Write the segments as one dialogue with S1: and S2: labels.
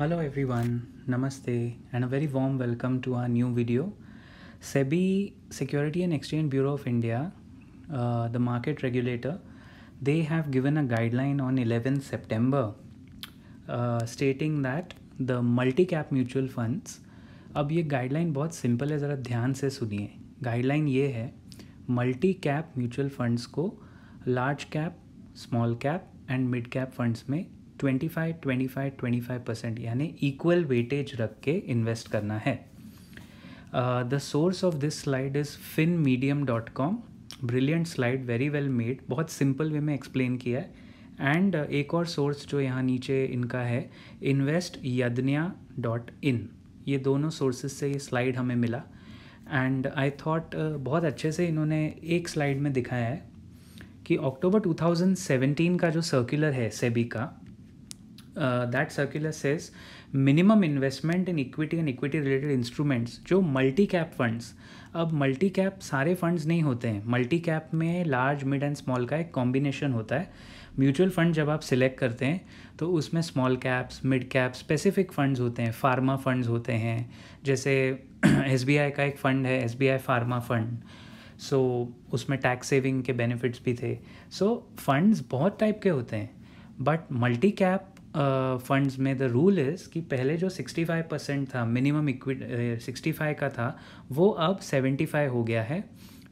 S1: Hello everyone नमस्ते and a very warm welcome to our new video SEBI security and exchange bureau of India the market regulator they have given a guideline on eleven September stating that the multi cap mutual funds अब ये guideline बहुत simple है ज़रा ध्यान से सुनिए guideline ये है मल्टी कैप म्यूचुअल फंड्स को large cap small cap and mid cap funds में twenty twenty five five twenty five percent यानी इक्वल वेटेज रख के इन्वेस्ट करना है the source of this slide is fin medium dot com brilliant slide very well made बहुत simple way में explain किया है एंड uh, एक और सोर्स जो यहाँ नीचे इनका है इन्वेस्ट यदनिया डॉट इन ये दोनों सोर्सेज से ये स्लाइड हमें मिला एंड आई थॉट बहुत अच्छे से इन्होंने एक स्लाइड में दिखाया है कि अक्टूबर 2017 का जो सर्कुलर है सेबी का uh, that circular says minimum investment in equity and equity related instruments जो मल्टी कैप फंड्स अब मल्टी कैप सारे फंड्स नहीं होते हैं मल्टी कैप में लार्ज मिड एंड स्मॉल का एक कॉम्बिनेशन होता है म्यूचुअल फंड जब आप सिलेक्ट करते हैं तो उसमें small caps mid cap specific funds होते हैं फार्मा फंड्स होते हैं जैसे एस का एक फ़ंड है S B pharma fund so उसमें टैक्स सेविंग के बेनिफिट्स भी थे सो so, फंड्स बहुत टाइप के होते हैं but multi cap funds uh, में द रूल इज़ कि पहले जो 65 परसेंट था मिनिमम इक्विट सिक्सटी फाइव का था वो अब 75 हो गया है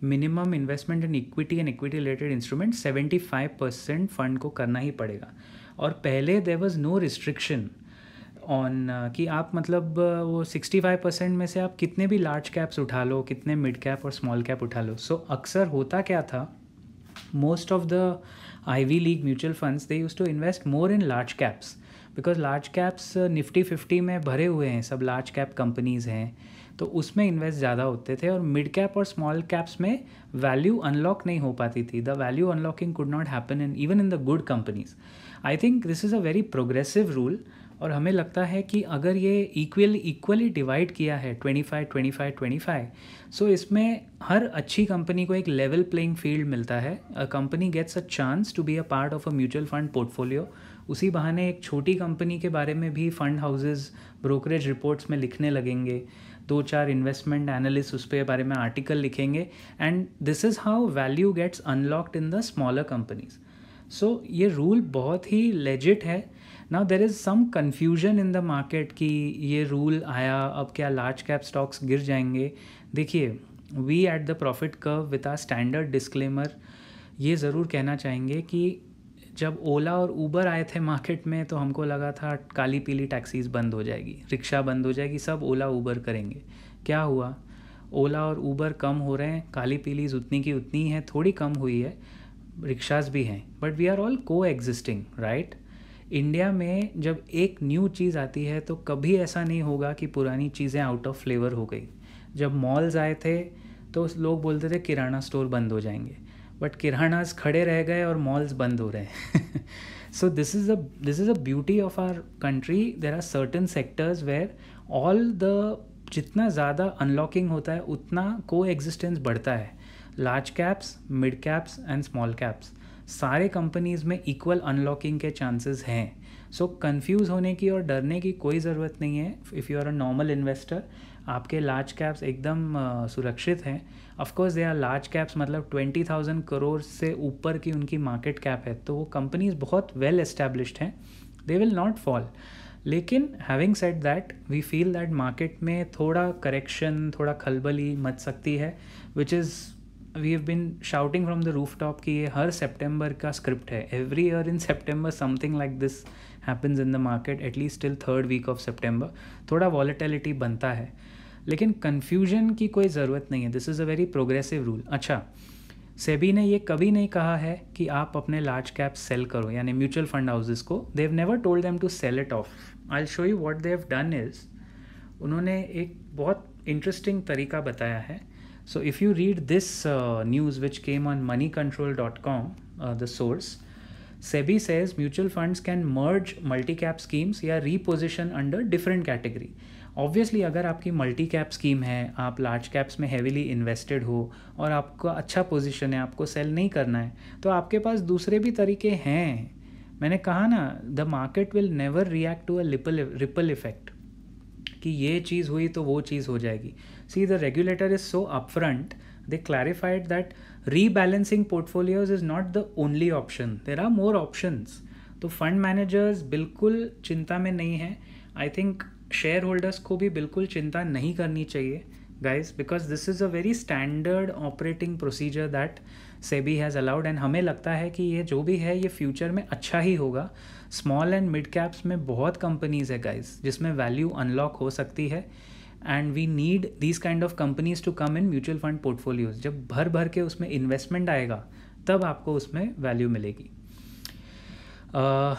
S1: minimum investment in equity and equity related instrument 75 percent fund को करना ही पड़ेगा और पहले there was no restriction on कि आप मतलब uh, वो 65 परसेंट में से आप कितने भी लार्ज कैप्स उठा लो कितने मिड कैप और स्मॉल कैप उठा लो सो so, अक्सर होता क्या था most of the Ivy League mutual funds they used to invest more in large caps because large caps Nifty fifty में भरे हुए हैं सब लार्ज कैप कंपनीज़ हैं तो उसमें इन्वेस्ट ज़्यादा होते थे और मिड कैप और स्मॉल कैप्स में वैल्यू अनलॉक नहीं हो पाती थी the value unlocking could not happen in even in the good companies I think this is a very progressive rule और हमें लगता है कि अगर ये इक्वल इक्वली डिवाइड किया है 25 25 25 सो इसमें हर अच्छी कंपनी को एक लेवल प्लेइंग फील्ड मिलता है a company gets a chance to be a part of a mutual fund portfolio उसी बहाने एक छोटी कंपनी के बारे में भी फंड हाउसेज ब्रोकरेज रिपोर्ट्स में लिखने लगेंगे दो चार इन्वेस्टमेंट एनालिस्ट उस पर बारे में आर्टिकल लिखेंगे and this is how value gets unlocked in the smaller companies so ये रूल बहुत ही लेजिट है now there is some confusion in the market कि ये रूल आया अब क्या लार्ज कैप स्टॉक्स गिर जाएंगे देखिए we at the profit curve with a standard disclaimer ये ज़रूर कहना चाहेंगे कि जब ओला और ऊबर आए थे मार्केट में तो हमको लगा था काली पीली टैक्सीज बंद हो जाएगी रिक्शा बंद हो जाएगी सब ओला ऊबर करेंगे क्या हुआ ओला और ऊबर कम हो रहे हैं काली पीलीज उतनी की उतनी है थोड़ी कम हुई है रिक्शाज भी हैं but we are all coexisting right India में जब एक न्यू चीज़ आती है तो कभी ऐसा नहीं होगा कि पुरानी चीज़ें आउट ऑफ फ्लेवर हो गई जब मॉल्स आए थे तो लोग बोलते थे किराना स्टोर बंद हो जाएंगे बट किरानाज खड़े रह गए और मॉल्स बंद हो रहे हैं so this is a this is a beauty of our country there are certain sectors where all the जितना ज़्यादा अनलॉकिंग होता है उतना को एग्जिस्टेंस बढ़ता है large caps mid caps and small caps सारे कंपनीज में इक्वल अनलॉकिंग के चांसेस हैं सो कंफ्यूज होने की और डरने की कोई ज़रूरत नहीं है if you are a normal investor आपके लार्ज कैप्स एकदम सुरक्षित हैं of course they are large caps मतलब ट्वेंटी थाउजेंड करोड़ से ऊपर की उनकी मार्केट कैप है तो वो कंपनीज बहुत वेल एस्टेब्लिश्ड हैं दे विल नॉट फॉल लेकिन having set that we feel that market में थोड़ा करेक्शन थोड़ा खलबली मच सकती है which is we have been shouting from the roof top कि ये हर सेप्टेम्बर का स्क्रिप्ट है every year in September something like this happens in the market at least till third week of September थोड़ा वॉलीटेलिटी बनता है लेकिन कन्फ्यूजन की कोई ज़रूरत नहीं है this is a very progressive rule अच्छा सेबी ने ये कभी नहीं कहा है कि आप अपने लार्ज कैप सेल करो यानी म्यूचुअल फंड हाउसेज को they have never told them to sell it off I show you what they've done is उन्होंने एक बहुत इंटरेस्टिंग तरीका बताया है So if you read this uh, news which came on moneycontrol.com, uh, the source, SEBI says mutual funds can merge multi-cap schemes या reposition under different category. Obviously अगर आपकी multi cap scheme है आप large caps में heavily invested हो और आपका अच्छा पोजीशन है आपको सेल नहीं करना है तो आपके पास दूसरे भी तरीके हैं मैंने कहा ना the market will never react to a ripple effect कि ये चीज़ हुई तो वो चीज़ हो जाएगी see the regulator is so upfront clarified that rebalancing portfolios is not the only option there are more options तो फंड मैनेजर्स बिल्कुल चिंता में नहीं है आई थिंक शेयर होल्डर्स को भी बिल्कुल चिंता नहीं करनी चाहिए because this is a a very standard operating procedure that SEBI has allowed and हमें लगता है कि ये जो भी है ये फ्यूचर में अच्छा ही होगा स्मॉल एंड मिड कैप्स में बहुत कंपनीज है गाइज जिसमें वैल्यू अनलॉक हो सकती है and we need these kind of companies to come in mutual fund portfolios जब भर भर के उसमें इन्वेस्टमेंट आएगा तब आपको उसमें वैल्यू मिलेगी uh,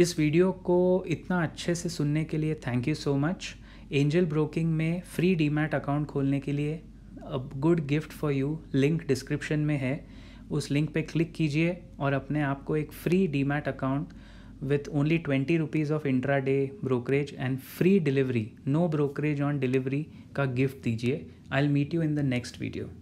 S1: इस वीडियो को इतना अच्छे से सुनने के लिए thank you so much Angel Broking में फ्री डीमैट अकाउंट खोलने के लिए अब good gift for you link description में है उस लिंक पे क्लिक कीजिए और अपने आप को एक free demat account with only twenty rupees of intraday brokerage and free delivery no brokerage on delivery का गिफ्ट दीजिए I meet you in the next video